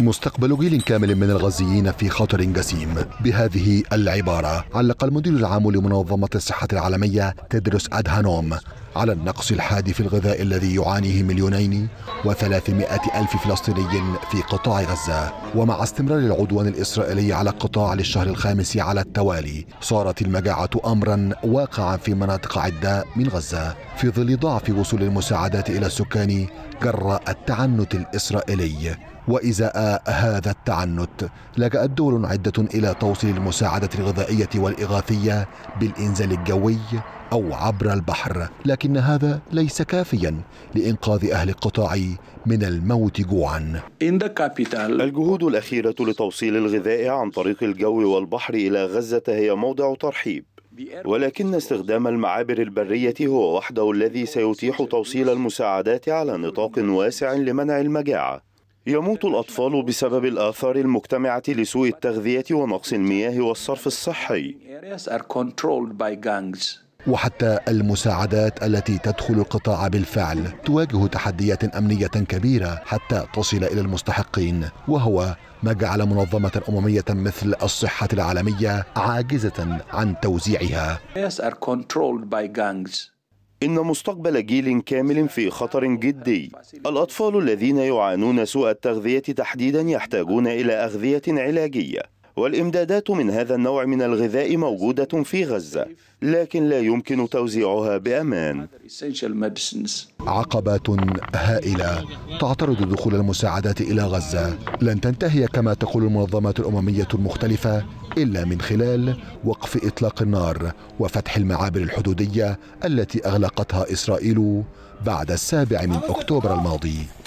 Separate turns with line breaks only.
مستقبل جيل كامل من الغزيين في خطر جسيم بهذه العبارة علق المدير العام لمنظمة الصحة العالمية تدرس أدهانوم على النقص الحاد في الغذاء الذي يعانيه مليونين وثلاثمائة ألف فلسطيني في قطاع غزة ومع استمرار العدوان الإسرائيلي على القطاع للشهر الخامس على التوالي صارت المجاعة أمرا واقعا في مناطق عدة من غزة في ظل ضعف وصول المساعدات إلى السكان جراء التعنت الإسرائيلي وإزاء هذا التعنت لجأت دول عدة إلى توصيل المساعدة الغذائية والإغاثية بالإنزال الجوي أو عبر البحر لكن هذا ليس كافيا لإنقاذ أهل القطاع من الموت جوعا
الجهود الأخيرة لتوصيل الغذاء عن طريق الجو والبحر إلى غزة هي موضع ترحيب ولكن استخدام المعابر البرية هو وحده الذي سيتيح توصيل المساعدات على نطاق واسع لمنع المجاعة يموت الأطفال بسبب الآثار المجتمعة لسوء التغذية ونقص المياه والصرف الصحي
وحتى المساعدات التي تدخل القطاع بالفعل تواجه تحديات أمنية كبيرة حتى تصل إلى المستحقين وهو ما جعل منظمة أممية مثل الصحة العالمية عاجزة عن توزيعها
إن مستقبل جيل كامل في خطر جدي الأطفال الذين يعانون سوء التغذية تحديدا يحتاجون إلى أغذية علاجية والإمدادات من هذا النوع من الغذاء موجودة في غزة لكن لا يمكن توزيعها بأمان
عقبات هائلة تعترض دخول المساعدات إلى غزة لن تنتهي كما تقول المنظمات الأممية المختلفة إلا من خلال وقف إطلاق النار وفتح المعابر الحدودية التي أغلقتها إسرائيل بعد السابع من أكتوبر الماضي